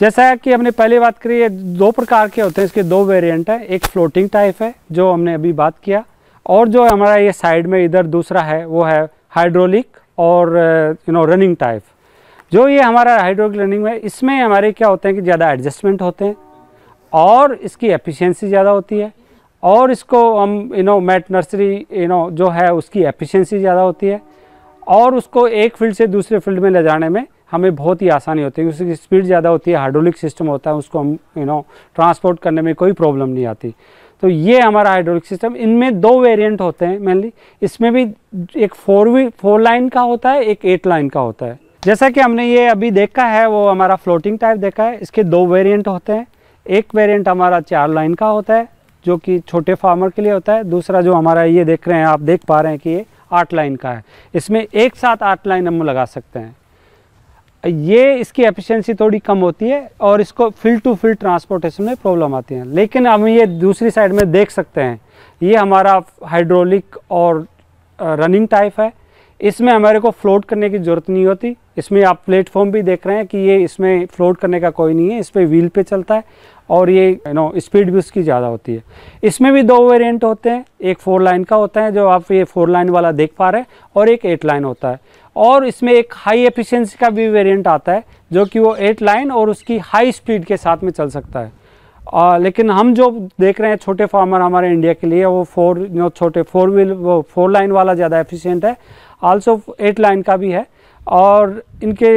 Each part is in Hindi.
जैसा कि हमने पहले बात करी है दो प्रकार के होते हैं इसके दो वेरिएंट है एक फ्लोटिंग टाइप है जो हमने अभी बात किया और जो हमारा ये साइड में इधर दूसरा है वो है हाइड्रोलिक और यू नो रनिंग टाइप जो ये हमारा हाइड्रोलिक रनिंग है इसमें हमारे क्या होते हैं कि ज़्यादा एडजस्टमेंट होते हैं और इसकी एफिशेंसी ज़्यादा होती है और इसको हम you know mat nursery you know जो है उसकी एफिशेंसी ज़्यादा होती है और उसको एक फील्ड से दूसरे फील्ड में ले जाने में हमें बहुत ही आसानी होती है उसकी स्पीड ज़्यादा होती है हाइड्रोलिक सिस्टम होता है उसको हम यू नो ट्रांसपोर्ट करने में कोई प्रॉब्लम नहीं आती तो ये हमारा हाइड्रोलिक सिस्टम इनमें दो वेरिएंट होते हैं मेनली इसमें भी एक फोर वी फोर लाइन का होता है एक एट लाइन का होता है जैसा कि हमने ये अभी देखा है वो हमारा फ्लोटिंग टाइप देखा है इसके दो वेरियंट होते हैं एक वेरियंट हमारा चार लाइन का होता है जो कि छोटे फार्मर के लिए होता है दूसरा जो हमारा ये देख रहे हैं आप देख पा रहे हैं कि ये आठ लाइन का है इसमें एक साथ आठ लाइन हम लगा सकते हैं ये इसकी एफिशिएंसी थोड़ी कम होती है और इसको फील्ड टू फील्ड ट्रांसपोर्टेशन में प्रॉब्लम आती है लेकिन हम ये दूसरी साइड में देख सकते हैं ये हमारा हाइड्रोलिक और रनिंग टाइप है इसमें हमारे को फ्लोट करने की ज़रूरत नहीं होती इसमें आप प्लेटफॉर्म भी देख रहे हैं कि ये इसमें फ्लोट करने का कोई नहीं है इस पर व्हील पे चलता है और ये यू नो स्पीड भी उसकी ज़्यादा होती है इसमें भी दो वेरिएंट होते हैं एक फोर लाइन का होता है जो आप ये फोर लाइन वाला देख पा रहे हैं और एक एट लाइन होता है और इसमें एक हाई एफिशिएंसी का भी वेरिएंट आता है जो कि वो एट लाइन और उसकी हाई स्पीड के साथ में चल सकता है आ, लेकिन हम जो देख रहे हैं छोटे फार्मर हमारे इंडिया के लिए वो फोर जो छोटे फोर व्हील वो फोर लाइन वाला ज़्यादा एफिशिएंट है आल्सो एट लाइन का भी है और इनके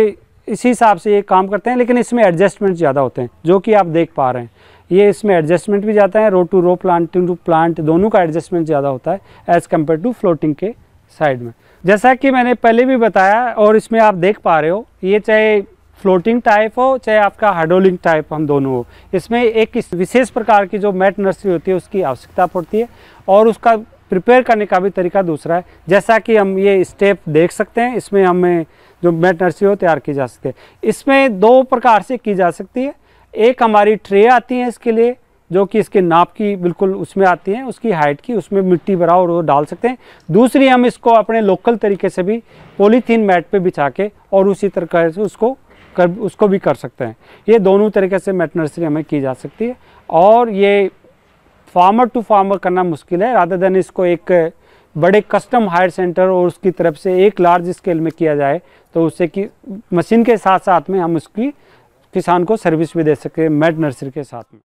इसी हिसाब से ये काम करते हैं लेकिन इसमें एडजस्टमेंट ज़्यादा होते हैं जो कि आप देख पा रहे हैं ये इसमें एडजस्टमेंट भी जाता है row to row plant to plant दोनों का एडजस्टमेंट ज़्यादा होता है एज़ कम्पेयर टू फ्लोटिंग के साइड में जैसा कि मैंने पहले भी बताया और इसमें आप देख पा रहे हो ये चाहे फ्लोटिंग टाइप हो चाहे आपका हाइड्रोलिंग टाइप हम दोनों हो इसमें एक इस विशेष प्रकार की जो मैट नर्सरी होती है उसकी आवश्यकता पड़ती है और उसका प्रिपेयर करने का भी तरीका दूसरा है जैसा कि हम ये स्टेप देख सकते हैं इसमें हमें जो मैट नर्सरी हो तैयार की जा सकती है इसमें दो प्रकार से की जा सकती है एक हमारी ट्रे आती है इसके लिए जो कि इसके नाप की बिल्कुल उसमें आती है उसकी हाइट की उसमें मिट्टी भरा और वो डाल सकते हैं दूसरी हम इसको अपने लोकल तरीके से भी पॉलीथीन मैट पे बिछा के और उसी तरह से उसको कर उसको भी कर सकते हैं ये दोनों तरीके से मैट नर्सरी हमें की जा सकती है और ये फार्मर टू फार्मर करना मुश्किल है राधा देन इसको एक बड़े कस्टम हायर सेंटर और उसकी तरफ से एक लार्ज स्केल में किया जाए तो उससे कि मशीन के साथ साथ में हम उसकी किसान को सर्विस भी दे सके मेट नर्सरी के साथ में